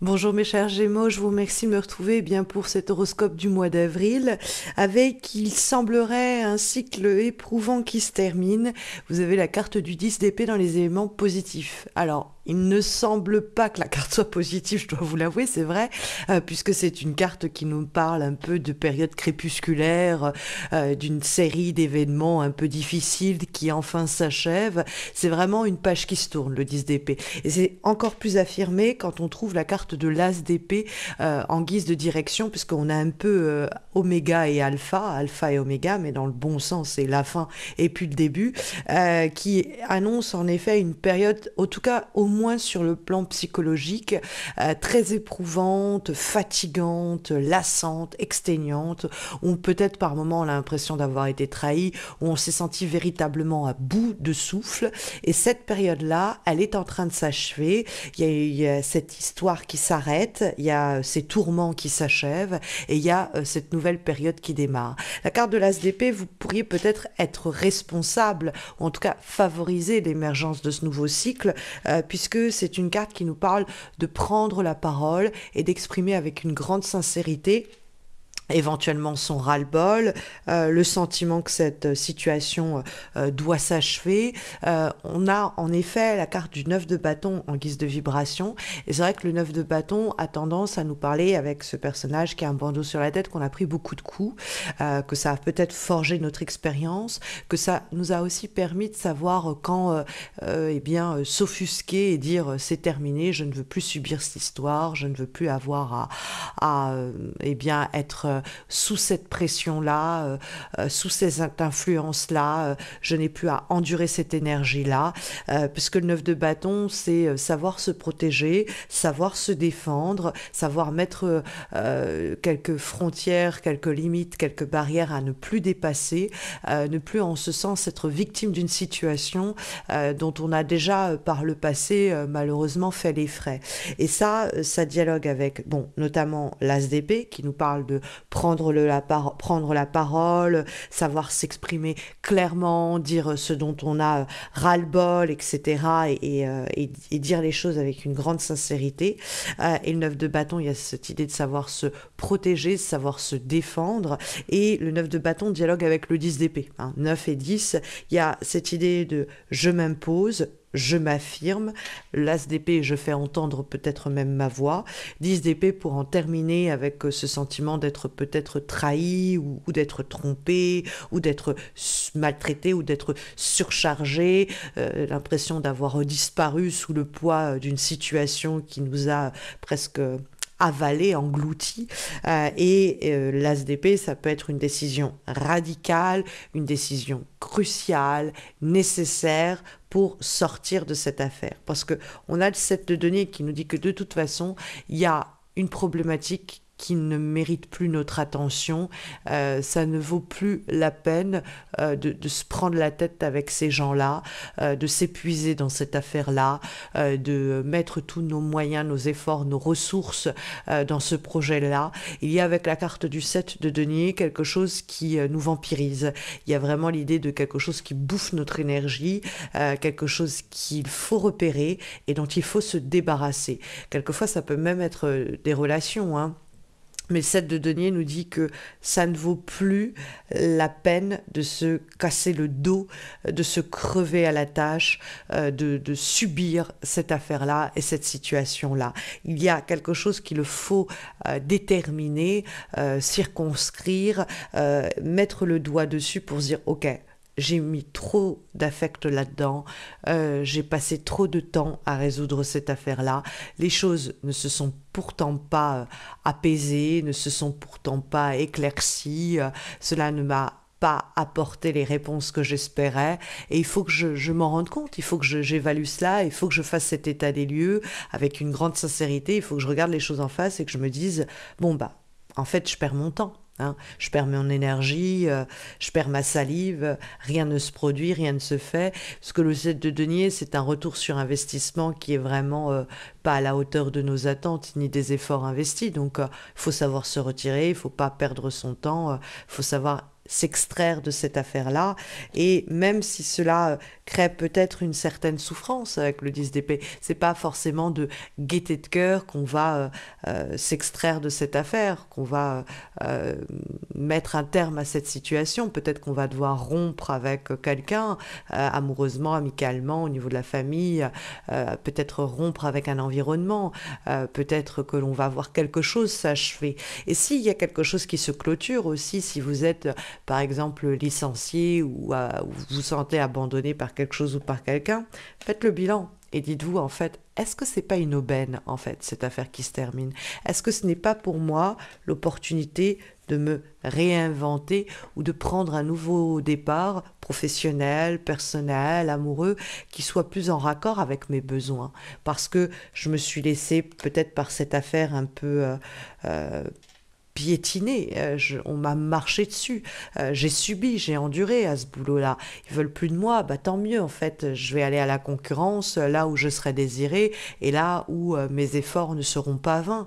Bonjour mes chers Gémeaux, je vous remercie de me retrouver eh bien pour cet horoscope du mois d'avril avec il semblerait un cycle éprouvant qui se termine. Vous avez la carte du 10 d'épée dans les éléments positifs. Alors il ne semble pas que la carte soit positive, je dois vous l'avouer, c'est vrai, euh, puisque c'est une carte qui nous parle un peu de période crépusculaire, euh, d'une série d'événements un peu difficiles qui enfin s'achèvent. C'est vraiment une page qui se tourne, le 10 d'épée. Et c'est encore plus affirmé quand on trouve la carte de l'as d'épée euh, en guise de direction, puisqu'on a un peu oméga et alpha, alpha et oméga, mais dans le bon sens, c'est la fin et puis le début, qui annonce en effet une période, en tout cas au moins moins sur le plan psychologique, euh, très éprouvante, fatigante, lassante, exténuante, où peut-être par moments l'impression d'avoir été trahi, où on s'est senti véritablement à bout de souffle. Et cette période-là, elle est en train de s'achever. Il, y a, cette histoire qui s'arrête, il y a euh, ces tourments qui s'achèvent, et il y a euh, cette nouvelle période qui démarre. La carte de l'ASDP, vous pourriez peut-être être responsable, ou en tout cas favoriser l'émergence de ce nouveau cycle, puisque que c'est une carte qui nous parle de prendre la parole et d'exprimer avec une grande sincérité éventuellement son ras-le-bol, euh, le sentiment que cette euh, situation euh, doit s'achever. on a en effet la carte du 9 de bâton en guise de vibration. Et c'est vrai que le 9 de bâton a tendance à nous parler avec ce personnage qui a un bandeau sur la tête, qu'on a pris beaucoup de coups, que ça a peut-être forgé notre expérience, que ça nous a aussi permis de savoir quand eh bien s'offusquer et dire c'est terminé, je ne veux plus subir cette histoire, je ne veux plus avoir à, à eh bien être euh, sous cette pression-là, euh, euh, sous ces influences là je n'ai plus à endurer cette énergie-là, puisque le neuf de bâton, c'est savoir se protéger, savoir se défendre, savoir mettre quelques frontières, quelques limites, quelques barrières à ne plus dépasser, ne plus en ce sens être victime d'une situation dont on a déjà par le passé malheureusement fait les frais. Et ça, ça dialogue avec, bon, notamment l'ASDP qui nous parle de prendre, le, la, prendre la parole, savoir s'exprimer clairement, dire ce dont on a euh, ras-le-bol, etc. Euh, et, dire les choses avec une grande sincérité. Euh, et le 9 de bâton, il y a cette idée de savoir se protéger, de savoir se défendre. Et le 9 de bâton dialogue avec le 10 d'épée. Hein. 9 et 10, il y a cette idée de je m'impose, je m'affirme, l'as d'épée, je fais entendre peut-être même ma voix, 10 d'épée pour en terminer avec euh, ce sentiment d'être peut-être trahi ou, d'être trompé ou d'être maltraité ou d'être surchargé, euh, l'impression d'avoir disparu sous le poids euh, d'une situation qui nous a presque avalé, englouti. Euh, et euh, l'ASDP, ça peut être une décision radicale, une décision cruciale, nécessaire pour sortir de cette affaire. Parce que on a le set de données qui nous dit que de toute façon, il y a une problématique qui ne méritent plus notre attention. Euh, ça ne vaut plus la peine euh, de, de, se prendre la tête avec ces gens-là, euh, de s'épuiser dans cette affaire-là, de mettre tous nos moyens, nos efforts, nos ressources dans ce projet-là. Il y a avec la carte du 7 de Denier quelque chose qui nous vampirise. Il y a vraiment l'idée de quelque chose qui bouffe notre énergie, quelque chose qu'il faut repérer et dont il faut se débarrasser. Quelquefois, ça peut même être des relations. Hein. Mais cette de denier nous dit que ça ne vaut plus la peine de se casser le dos, euh, de se crever à la tâche, euh, de, subir cette affaire-là et cette situation-là. Il y a quelque chose qu'il faut euh, déterminer, circonscrire, mettre le doigt dessus pour se dire, OK, j'ai mis trop d'affect là-dedans, euh, j'ai passé trop de temps à résoudre cette affaire-là, les choses ne se sont pourtant pas euh, apaisées, ne se sont pourtant pas éclaircies, euh, cela ne m'a pas apporté les réponses que j'espérais et il faut que je, je m'en rende compte, il faut que j'évalue cela, il faut que je fasse cet état des lieux avec une grande sincérité, il faut que je regarde les choses en face et que je me dise bon bah en fait je perds mon temps, Hein. je perds mon énergie, euh, je perds ma salive, rien ne se produit, rien ne se fait. Ce que le 7 de denier, c'est un retour sur investissement qui est vraiment euh, pas à la hauteur de nos attentes ni des efforts investis. Donc, il euh, faut savoir se retirer, il faut pas perdre son temps, il faut savoir s'extraire de cette affaire-là. Et même si cela euh, crée peut-être une certaine souffrance avec le 10 d'épée, c'est pas forcément de gaieté de cœur qu'on va euh, euh, s'extraire de cette affaire, qu'on va mettre un terme à cette situation. Peut-être qu'on va devoir rompre avec quelqu'un, amoureusement, amicalement, au niveau de la famille, peut-être rompre avec un environnement, peut-être que l'on va voir quelque chose s'achever. Et s'il y a quelque chose qui se clôture aussi, si vous êtes par exemple licencié ou, euh, vous sentez abandonné par quelque chose ou par quelqu'un, faites le bilan et dites-vous en fait, est-ce que c'est pas une aubaine en fait cette affaire qui se termine Est-ce que ce n'est pas pour moi l'opportunité de me réinventer ou de prendre un nouveau départ professionnel, personnel, amoureux qui soit plus en raccord avec mes besoins parce que je me suis laissée peut-être par cette affaire un peu euh, euh, piétiné, euh, on m'a marché dessus, euh, j'ai subi, j'ai enduré à ce boulot-là. Ils veulent plus de moi, bah tant mieux en fait, je vais aller à la concurrence euh, là où je serai désiré et là où mes efforts ne seront pas vains.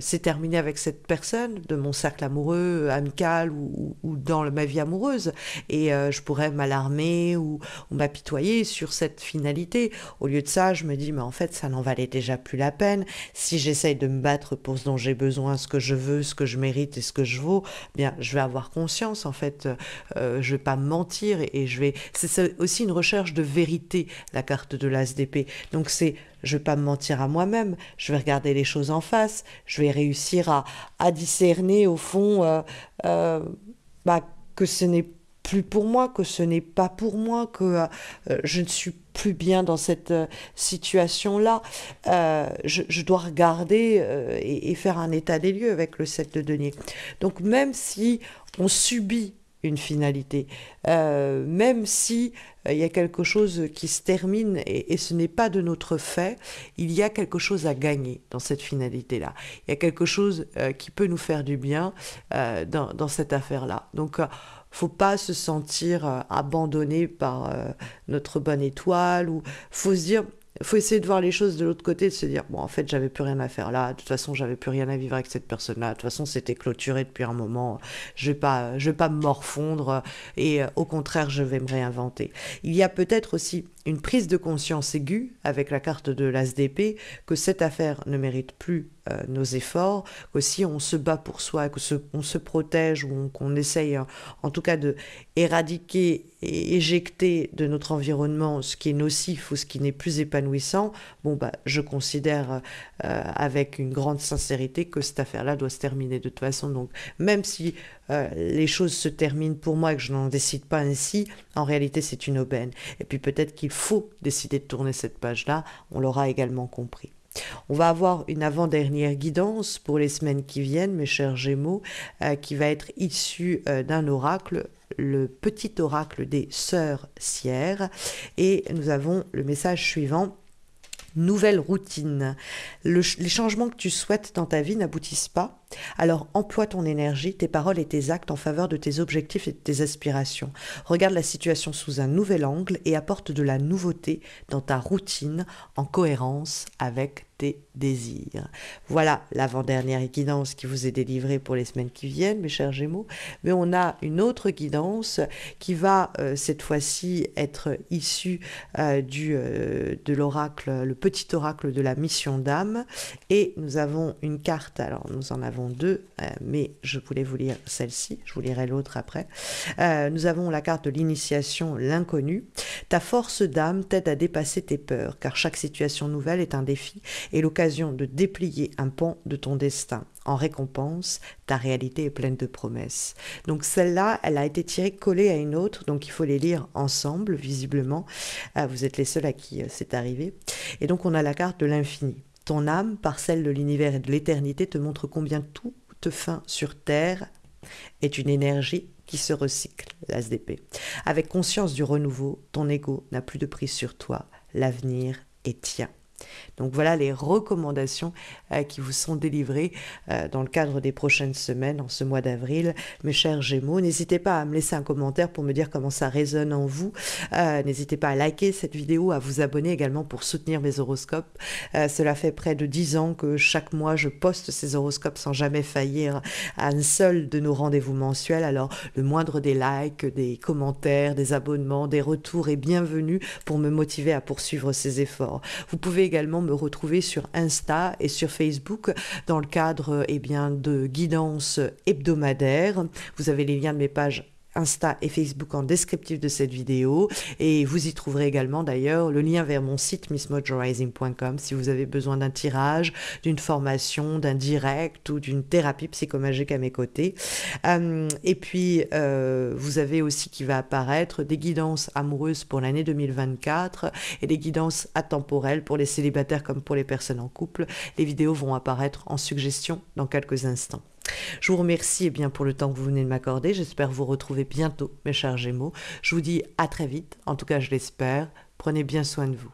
C'est terminé avec cette personne de mon cercle amoureux, amical ou, dans ma vie amoureuse et je pourrais m'alarmer ou, ou m'apitoyer sur cette finalité. Au lieu de ça, je me dis mais en fait ça n'en valait déjà plus la peine. Si j'essaye de me battre pour ce dont j'ai besoin, ce que je veux, ce que je mérite et ce que je vaux, eh bien, je vais avoir conscience, en fait. Euh, je vais pas mentir et, je vais. C'est aussi une recherche de vérité, la carte de l'ASDP. Donc, c'est je vais pas me mentir à moi-même, je vais regarder les choses en face, je vais réussir à, discerner au fond euh, euh, bah, que ce n'est plus pour moi, que ce n'est pas pour moi, que je ne suis plus bien dans cette euh, situation-là. Euh, je, dois regarder euh, et, faire un état des lieux avec le 7 de denier. Donc même si on subit une finalité, même si il y a quelque chose qui se termine et, ce n'est pas de notre fait, il y a quelque chose à gagner dans cette finalité-là. Il y a quelque chose qui peut nous faire du bien dans, dans, cette affaire-là. Donc faut pas se sentir euh, abandonné par euh, notre bonne étoile ou faut dire faut essayer de voir les choses de l'autre côté, de se dire bon en fait j'avais plus rien à faire là, de toute façon j'avais plus rien à vivre avec cette personne-là, de toute façon c'était clôturé depuis un moment, je vais pas je vais pas me morfondre et euh, au contraire je vais me réinventer. Il y a peut-être aussi une prise de conscience aiguë avec la carte de l'ASDP que cette affaire ne mérite plus euh, nos efforts, que si on se bat pour soi, que se, on se protège ou qu'on essaye en tout cas de éradiquer et éjecter de notre environnement ce qui est nocif ou ce qui n'est plus épanouissant, bon bah je considère euh, avec une grande sincérité que cette affaire-là doit se terminer de toute façon. Donc même si euh, les choses se terminent pour moi et que je n'en décide pas ainsi, en réalité c'est une aubaine. Et puis peut-être qu'il faut décider de tourner cette page-là, on l'aura également compris. On va avoir une avant-dernière guidance pour les semaines qui viennent, mes chers Gémeaux, euh, qui va être issue euh, d'un oracle, le petit oracle des sœurs Sierre. Et nous avons le message suivant nouvelle routine. les changements que tu souhaites dans ta vie n'aboutissent pas. Alors emploie ton énergie, tes paroles et tes actes en faveur de tes objectifs et de tes aspirations. Regarde la situation sous un nouvel angle et apporte de la nouveauté dans ta routine en cohérence avec tes désirs. Voilà l'avant-dernière guidance qui vous est délivrée pour les semaines qui viennent, mes chers Gémeaux. Mais on a une autre guidance qui va euh, cette fois-ci être issue euh, du, euh, de l'oracle, le petit oracle de la mission d'âme. Et nous avons une carte, alors nous en avons deux, euh, mais je voulais vous lire celle-ci, je vous lirai l'autre après. Euh, nous avons la carte de l'initiation, l'inconnu. Ta force d'âme t'aide à dépasser tes peurs, car chaque situation nouvelle est un défi et l'occasion de déplier un pont de ton destin. En récompense, ta réalité est pleine de promesses. Donc celle-là, elle a été tirée collée à une autre, donc il faut les lire ensemble, visiblement. Euh, vous êtes les seuls à qui c'est arrivé. Et donc on a la carte de l'infini. Ton âme, par celle de l'univers et de l'éternité, te montre combien toute fin sur Terre est une énergie qui se recycle, l'ASDP. Avec conscience du renouveau, ton ego n'a plus de prise sur toi, l'avenir est tien. Donc voilà les recommandations euh, qui vous sont délivrées euh, dans le cadre des prochaines semaines, en ce mois d'avril. Mes chers Gémeaux, n'hésitez pas à me laisser un commentaire pour me dire comment ça résonne en vous. Euh, n'hésitez pas à liker cette vidéo, à vous abonner également pour soutenir mes horoscopes. cela fait près de 10 ans que chaque mois je poste ces horoscopes sans jamais faillir à un seul de nos rendez-vous mensuels. Alors le moindre des likes, des commentaires, des abonnements, des retours est bienvenu pour me motiver à poursuivre ces efforts. Vous pouvez me retrouver sur Insta et sur Facebook dans le cadre et eh bien, de guidance hebdomadaire Vous avez les liens de mes pages Insta et Facebook en descriptif de cette vidéo. Et vous y trouverez également d'ailleurs le lien vers mon site missmojorizing.com si vous avez besoin d'un tirage, d'une formation, d'un direct ou d'une thérapie psychomagique à mes côtés. Euh, et puis, euh, vous avez aussi qui va apparaître des guidances amoureuses pour l'année 2024 et des guidances atemporelles pour les célibataires comme pour les personnes en couple. Les vidéos vont apparaître en suggestion dans quelques instants. Je vous remercie eh bien, pour le temps que vous venez de m'accorder. J'espère vous retrouver bientôt, mes chers Gémeaux. Je vous dis à très vite. En tout cas, je l'espère. Prenez bien soin de vous.